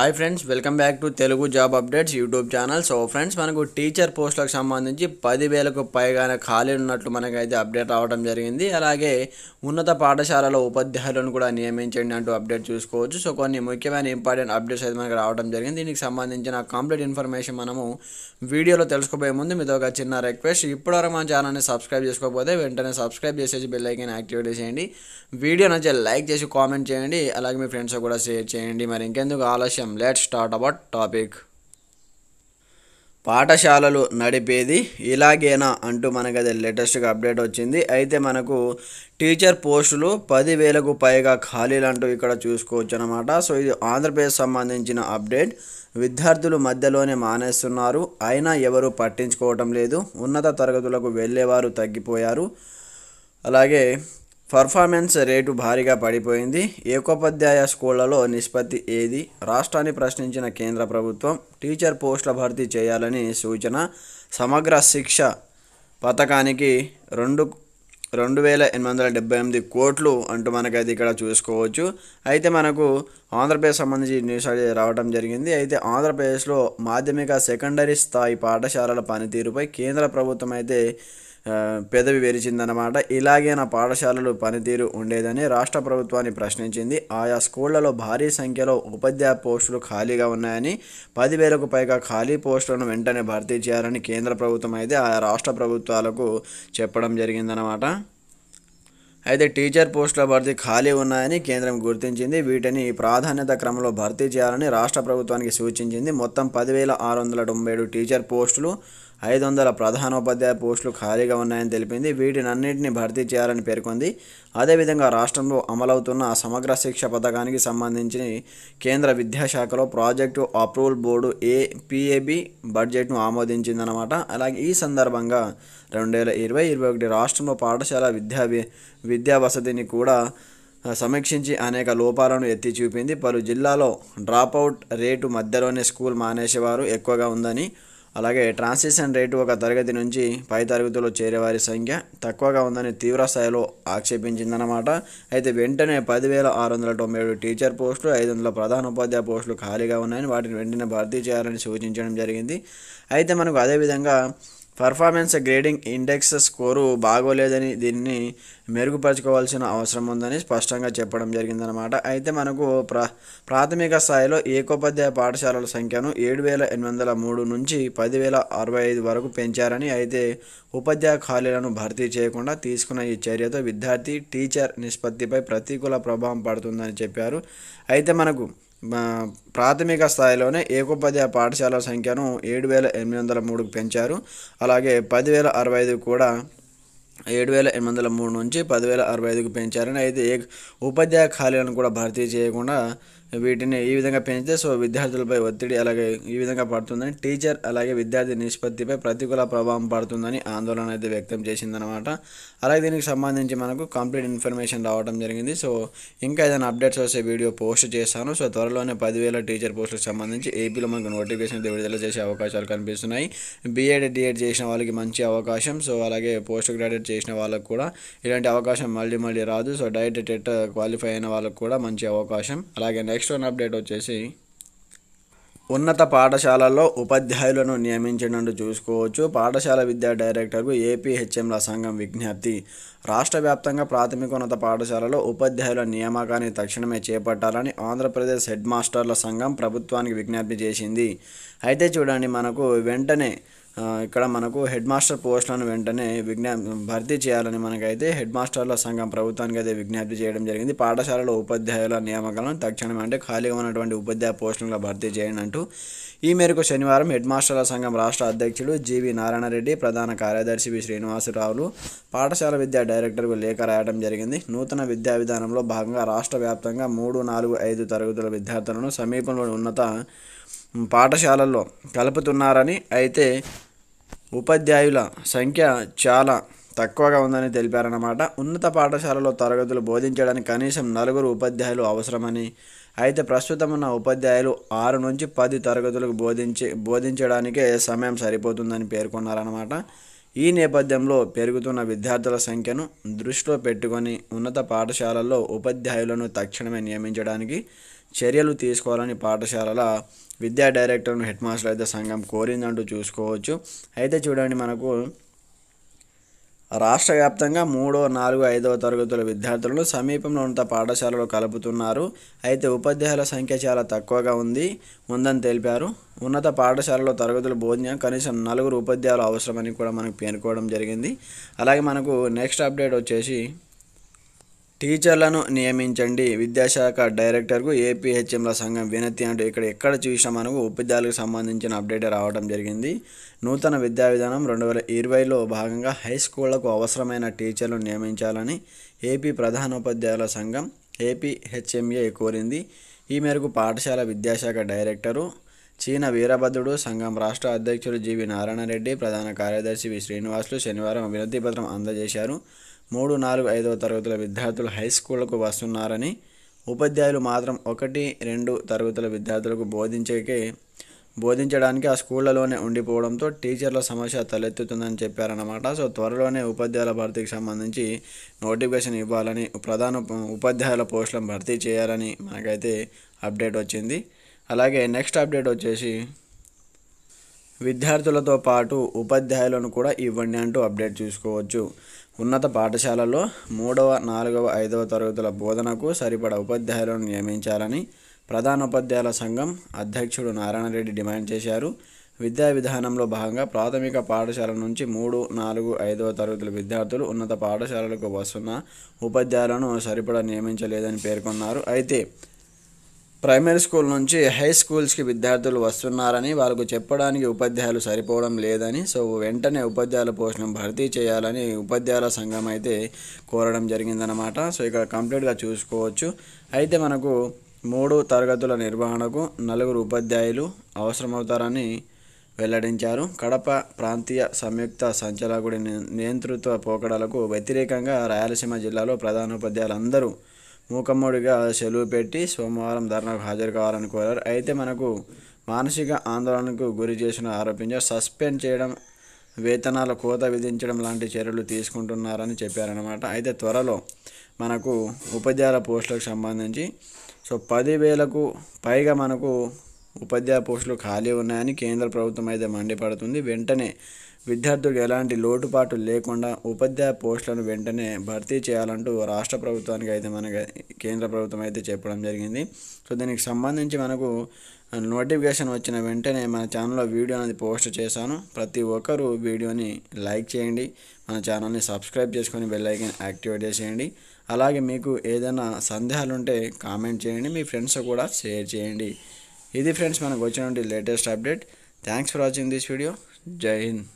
hi friends welcome back to Telugu job updates YouTube channel so friends మనకు teacher పోస్టులకు సంబంధించి పదివేలకు పైగానే ఖాళీ ఉన్నట్లు మనకైతే అప్డేట్ రావడం జరిగింది అలాగే ఉన్నత పాఠశాలలో ఉపాధ్యాయులను కూడా నియమించండి అంటూ అప్డేట్ చూసుకోవచ్చు సో కొన్ని ముఖ్యమైన ఇంపార్టెంట్ అప్డేట్స్ అయితే మనకు రావడం జరిగింది దీనికి సంబంధించిన కంప్లీట్ ఇన్ఫర్మేషన్ మనము వీడియోలో తెలుసుకోబోయే ముందు మీతో ఒక చిన్న రిక్వెస్ట్ ఇప్పటివరకు మన ఛానల్ని సబ్స్క్రైబ్ చేసుకోకపోతే వెంటనే సబ్స్క్రైబ్ చేసేసి బెల్ ఐకన్ యాక్టివేట్ చేయండి వీడియో నచ్చే లైక్ చేసి కామెంట్ చేయండి అలాగే మీ ఫ్రెండ్స్ కూడా షేర్ చేయండి మరి ఇంకెందుకు ఆలస్యం అంశం లెట్ స్టార్ట్ అబౌట్ టాపిక్ పాఠశాలలు నడిపేది ఇలాగేనా అంటూ మనకు అది లేటెస్ట్గా అప్డేట్ వచ్చింది అయితే మనకు టీచర్ పోస్టులు పదివేలకు పైగా ఖాళీలు అంటూ ఇక్కడ చూసుకోవచ్చు అనమాట సో ఇది ఆంధ్రప్రదేశ్ సంబంధించిన అప్డేట్ విద్యార్థులు మధ్యలోనే మానేస్తున్నారు అయినా ఎవరు పట్టించుకోవటం లేదు ఉన్నత తరగతులకు వెళ్ళేవారు తగ్గిపోయారు అలాగే పర్ఫార్మెన్స్ రేటు భారీగా పడిపోయింది ఏకోపాధ్యాయ స్కూళ్లలో నిష్పత్తి ఏది రాష్ట్రాన్ని ప్రశ్నించిన కేంద్ర ప్రభుత్వం టీచర్ పోస్టుల భర్తీ చేయాలని సూచన సమగ్ర శిక్ష పథకానికి రెండు రెండు వేల ఎనిమిది వందల డెబ్బై ఎనిమిది కోట్లు అంటూ మనకైతే ఇక్కడ చూసుకోవచ్చు అయితే మనకు ఆంధ్రప్రదేశ్ సంబంధించి న్యూస్ రావడం జరిగింది అయితే ఆంధ్రప్రదేశ్లో మాధ్యమిక సెకండరీ స్థాయి పాఠశాలల పనితీరుపై కేంద్ర ప్రభుత్వం అయితే పెదవి విరిచిందన్నమాట ఇలాగే నా పాఠశాలలు పనితీరు ఉండేదని రాష్ట్ర ప్రభుత్వాన్ని ప్రశ్నించింది ఆయా స్కూళ్లలో భారీ సంఖ్యలో ఉపాధ్యాయ పోస్టులు ఖాళీగా ఉన్నాయని పదివేలకు పైగా ఖాళీ పోస్టులను వెంటనే భర్తీ చేయాలని కేంద్ర ప్రభుత్వం అయితే ఆయా రాష్ట్ర ప్రభుత్వాలకు చెప్పడం జరిగిందనమాట అయితే టీచర్ పోస్టుల భర్తీ ఖాళీ ఉన్నాయని కేంద్రం గుర్తించింది వీటిని ప్రాధాన్యత క్రమంలో భర్తీ చేయాలని రాష్ట్ర ప్రభుత్వానికి సూచించింది మొత్తం పదివేల ఆరు వందల తొంభై ఏడు టీచర్ పోస్టులు ఐదు వందల ప్రధానోపాధ్యాయ పోస్టులు ఖాళీగా ఉన్నాయని తెలిపింది వీటిని అన్నింటినీ భర్తీ చేయాలని పేర్కొంది అదేవిధంగా రాష్ట్రంలో అమలవుతున్న సమగ్ర శిక్ష పథకానికి సంబంధించి కేంద్ర విద్యాశాఖలో ప్రాజెక్టు అప్రూవల్ బోర్డు ఏ పిఏబి బడ్జెట్ను ఆమోదించిందనమాట అలాగే ఈ సందర్భంగా రెండు వేల ఇరవై ఇరవై ఒకటి రాష్ట్రంలో పాఠశాల విద్యా విద్యా వసతిని కూడా సమీక్షించి అనేక లోపాలను ఎత్తి చూపింది పలు జిల్లాలో డ్రాపౌట్ రేటు మధ్యలోనే స్కూల్ మానేసేవారు ఎక్కువగా ఉందని అలాగే ట్రాన్సిషన్ రేటు ఒక తరగతి నుంచి పై తరగతిలో చేరే వారి సంఖ్య తక్కువగా ఉందని తీవ్ర స్థాయిలో ఆక్షేపించిందన్నమాట అయితే వెంటనే పదివేల ఆరు వందల తొంభై ఏడు టీచర్ పోస్టులు ఐదు వందల ప్రధాన ఉపాధ్యాయ పోస్టులు ఖాళీగా ఉన్నాయని వాటిని వెంటనే భర్తీ చేయాలని సూచించడం జరిగింది అయితే మనకు అదేవిధంగా పర్ఫార్మెన్స్ గ్రేడింగ్ ఇండెక్స్ స్కోరు బాగోలేదని దీన్ని మెరుగుపరచుకోవాల్సిన అవసరం ఉందని స్పష్టంగా చెప్పడం జరిగిందనమాట అయితే మనకు ప్రా ప్రాథమిక స్థాయిలో ఏకోపాధ్యాయ పాఠశాలల సంఖ్యను ఏడు వేల ఎనిమిది వందల మూడు నుంచి పదివేల అరవై ఐదు వరకు పెంచారని అయితే ఉపాధ్యాయ ఖాళీలను భర్తీ చేయకుండా తీసుకున్న ఈ చర్యతో విద్యార్థి టీచర్ నిష్పత్తిపై ప్రతికూల ప్రభావం పడుతుందని చెప్పారు అయితే మనకు ప్రాథమిక స్థాయిలోనే ఏకోపాధ్యాయ పాఠశాల సంఖ్యను ఏడు వేల ఎనిమిది వందల మూడుకు పెంచారు అలాగే పదివేల అరవై ఐదు కూడా ఏడు వేల ఎనిమిది వందల మూడు నుంచి పదివేల అరవై ఐదుకు పెంచారని అయితే ఏ ఉపాధ్యాయ ఖాళీలను కూడా భర్తీ చేయకుండా వీటిని ఈ విధంగా పెంచితే సో విద్యార్థులపై ఒత్తిడి అలాగే ఈ విధంగా పడుతుందని టీచర్ అలాగే విద్యార్థి నిష్పత్తిపై ప్రతికూల ప్రభావం పడుతుందని ఆందోళన అయితే వ్యక్తం చేసిందనమాట అలాగే దీనికి సంబంధించి మనకు కంప్లీట్ ఇన్ఫర్మేషన్ రావడం జరిగింది సో ఇంకా ఏదైనా అప్డేట్స్ వస్తే వీడియో పోస్ట్ చేస్తాను సో త్వరలోనే పదివేల టీచర్ పోస్టులకు సంబంధించి ఏపీలో మనకు నోటిఫికేషన్ అయితే విడుదల చేసే అవకాశాలు కనిపిస్తున్నాయి బీఎడ్ డిఎడ్ చేసిన వాళ్ళకి మంచి అవకాశం సో అలాగే పోస్ట్ గ్రాడ్యుయేట్ చేసిన వాళ్ళకు కూడా ఇలాంటి అవకాశం మళ్ళీ మళ్ళీ రాదు సో డైరెక్ట్ టెట్ క్వాలిఫై అయిన వాళ్ళకు కూడా మంచి అవకాశం అలాగే నెక్స్ట్ నెక్స్ట్ వన్ అప్డేట్ వచ్చేసి ఉన్నత పాఠశాలల్లో ఉపాధ్యాయులను నియమించినట్టు చూసుకోవచ్చు పాఠశాల విద్యా డైరెక్టర్కు ఏపీ హెచ్ఎంల సంఘం విజ్ఞప్తి రాష్ట్ర వ్యాప్తంగా ప్రాథమికోన్నత పాఠశాలలో ఉపాధ్యాయుల నియామకాన్ని తక్షణమే చేపట్టాలని ఆంధ్రప్రదేశ్ హెడ్ మాస్టర్ల సంఘం ప్రభుత్వానికి విజ్ఞప్తి చేసింది అయితే చూడండి మనకు వెంటనే ఇక్కడ మనకు హెడ్ మాస్టర్ పోస్టులను వెంటనే విజ్ఞా భర్తీ చేయాలని మనకైతే హెడ్ మాస్టర్ల సంఘం ప్రభుత్వానికి అయితే విజ్ఞప్తి చేయడం జరిగింది పాఠశాలలో ఉపాధ్యాయుల నియామకాలను తక్షణమే అంటే ఖాళీగా ఉన్నటువంటి ఉపాధ్యాయ పోస్టులను భర్తీ చేయండి అంటూ ఈ మేరకు శనివారం హెడ్ మాస్టర్ల సంఘం రాష్ట్ర అధ్యక్షుడు జీవి నారాయణరెడ్డి ప్రధాన కార్యదర్శి వి శ్రీనివాసరావులు పాఠశాల విద్యా డైరెక్టర్కు లేఖ రాయడం జరిగింది నూతన విద్యా విధానంలో భాగంగా రాష్ట్ర వ్యాప్తంగా మూడు నాలుగు ఐదు తరగతుల విద్యార్థులను సమీపంలోని ఉన్నత పాఠశాలల్లో కలుపుతున్నారని అయితే ఉపాధ్యాయుల సంఖ్య చాలా తక్కువగా ఉందని తెలిపారన్నమాట ఉన్నత పాఠశాలలో తరగతులు బోధించడానికి కనీసం నలుగురు ఉపాధ్యాయులు అవసరమని అయితే ప్రస్తుతం ఉన్న ఉపాధ్యాయులు ఆరు నుంచి పది తరగతులకు బోధించి బోధించడానికే సమయం సరిపోతుందని పేర్కొన్నారన్నమాట ఈ నేపథ్యంలో పెరుగుతున్న విద్యార్థుల సంఖ్యను దృష్టిలో పెట్టుకొని ఉన్నత పాఠశాలల్లో ఉపాధ్యాయులను తక్షణమే నియమించడానికి చర్యలు తీసుకోవాలని పాఠశాలల విద్యా డైరెక్టర్ను హెడ్ మాస్టర్ అయితే సంఘం కోరిందంటూ చూసుకోవచ్చు అయితే చూడండి మనకు రాష్ట్ర వ్యాప్తంగా మూడో నాలుగు ఐదవ తరగతుల విద్యార్థులను సమీపంలో ఉన్న పాఠశాలలో కలుపుతున్నారు అయితే ఉపాధ్యాయుల సంఖ్య చాలా తక్కువగా ఉంది ఉందని తెలిపారు ఉన్నత పాఠశాలలో తరగతుల బోధన కనీసం నలుగురు ఉపాధ్యాయులు అవసరమని కూడా మనకు పేర్కోవడం జరిగింది అలాగే మనకు నెక్స్ట్ అప్డేట్ వచ్చేసి టీచర్లను నియమించండి విద్యాశాఖ డైరెక్టర్కు ఏపీహెచ్ఎంల సంఘం వినతి అంటూ ఇక్కడ ఎక్కడ చూసినా మనకు ఉపాధ్యాయులకు సంబంధించిన అప్డేట్ రావడం జరిగింది నూతన విద్యా విధానం రెండు వేల ఇరవైలో భాగంగా హై స్కూళ్లకు అవసరమైన టీచర్లు నియమించాలని ఏపీ ప్రధానోపాధ్యాయుల సంఘం ఏపీహెచ్ఎంఏ కోరింది ఈ మేరకు పాఠశాల విద్యాశాఖ డైరెక్టరు చీన వీరభద్రుడు సంఘం రాష్ట్ర అధ్యక్షుడు జీవి నారాయణరెడ్డి ప్రధాన కార్యదర్శి వి శ్రీనివాసులు శనివారం అభివృద్ధి పత్రం అందజేశారు మూడు నాలుగు ఐదవ తరగతుల విద్యార్థులు హై స్కూళ్లకు వస్తున్నారని ఉపాధ్యాయులు మాత్రం ఒకటి రెండు తరగతుల విద్యార్థులకు బోధించకే బోధించడానికి ఆ స్కూళ్లలోనే ఉండిపోవడంతో టీచర్ల సమస్య తలెత్తుతుందని చెప్పారన్నమాట సో త్వరలోనే ఉపాధ్యాయుల భర్తీకి సంబంధించి నోటిఫికేషన్ ఇవ్వాలని ప్రధాన ఉపాధ్యాయుల పోస్టులను భర్తీ చేయాలని మనకైతే అప్డేట్ వచ్చింది అలాగే నెక్స్ట్ అప్డేట్ వచ్చేసి విద్యార్థులతో పాటు ఉపాధ్యాయులను కూడా ఇవ్వండి అంటూ అప్డేట్ చూసుకోవచ్చు ఉన్నత పాఠశాలలో మూడవ నాలుగవ ఐదవ తరగతుల బోధనకు సరిపడ ఉపాధ్యాయులను నియమించాలని ప్రధానోపాధ్యాయుల సంఘం అధ్యక్షుడు నారాయణరెడ్డి డిమాండ్ చేశారు విద్యా విధానంలో భాగంగా ప్రాథమిక పాఠశాల నుంచి మూడు నాలుగు ఐదవ తరగతుల విద్యార్థులు ఉన్నత పాఠశాలలకు వస్తున్న ఉపాధ్యాయులను సరిపడా నియమించలేదని పేర్కొన్నారు అయితే ప్రైమరీ స్కూల్ నుంచి హై స్కూల్స్కి విద్యార్థులు వస్తున్నారని వాళ్ళకు చెప్పడానికి ఉపాధ్యాయులు సరిపోవడం లేదని సో వెంటనే ఉపాధ్యాయుల పోస్టును భర్తీ చేయాలని ఉపాధ్యాయుల సంఘం అయితే కోరడం జరిగిందనమాట సో ఇక్కడ కంప్లీట్గా చూసుకోవచ్చు అయితే మనకు మూడు తరగతుల నిర్వహణకు నలుగురు ఉపాధ్యాయులు అవసరమవుతారని వెల్లడించారు కడప ప్రాంతీయ సంయుక్త సంచలకుడి నేతృత్వ పోకడలకు వ్యతిరేకంగా రాయలసీమ జిల్లాలో అందరూ మూకమ్మడిగా సెలవు పెట్టి సోమవారం ధర్నాకు హాజరు కావాలని కోరారు అయితే మనకు మానసిక ఆందోళనకు గురి చేసిన ఆరోపించారు సస్పెండ్ చేయడం వేతనాల కోత విధించడం లాంటి చర్యలు తీసుకుంటున్నారని చెప్పారనమాట అయితే త్వరలో మనకు ఉపాధ్యాయుల పోస్టులకు సంబంధించి సో పదివేలకు పైగా మనకు ఉపాధ్యాయ పోస్టులు ఖాళీ ఉన్నాయని కేంద్ర ప్రభుత్వం అయితే మండిపడుతుంది వెంటనే విద్యార్థులకు ఎలాంటి లోటుపాటు లేకుండా ఉపాధ్యాయ పోస్టులను వెంటనే భర్తీ చేయాలంటూ రాష్ట్ర ప్రభుత్వానికి అయితే మన కేంద్ర ప్రభుత్వం అయితే చెప్పడం జరిగింది సో దీనికి సంబంధించి మనకు నోటిఫికేషన్ వచ్చిన వెంటనే మన ఛానల్లో వీడియో అనేది పోస్ట్ చేశాను ప్రతి ఒక్కరూ వీడియోని లైక్ చేయండి మన ఛానల్ని సబ్స్క్రైబ్ చేసుకొని బెల్ ఐకన్ యాక్టివేట్ చేసేయండి అలాగే మీకు ఏదైనా సందేహాలు ఉంటే కామెంట్ చేయండి మీ ఫ్రెండ్స్ కూడా షేర్ చేయండి ఇది ఫ్రెండ్స్ మనకు వచ్చినటువంటి latest update thanks for watching this video జై హింద్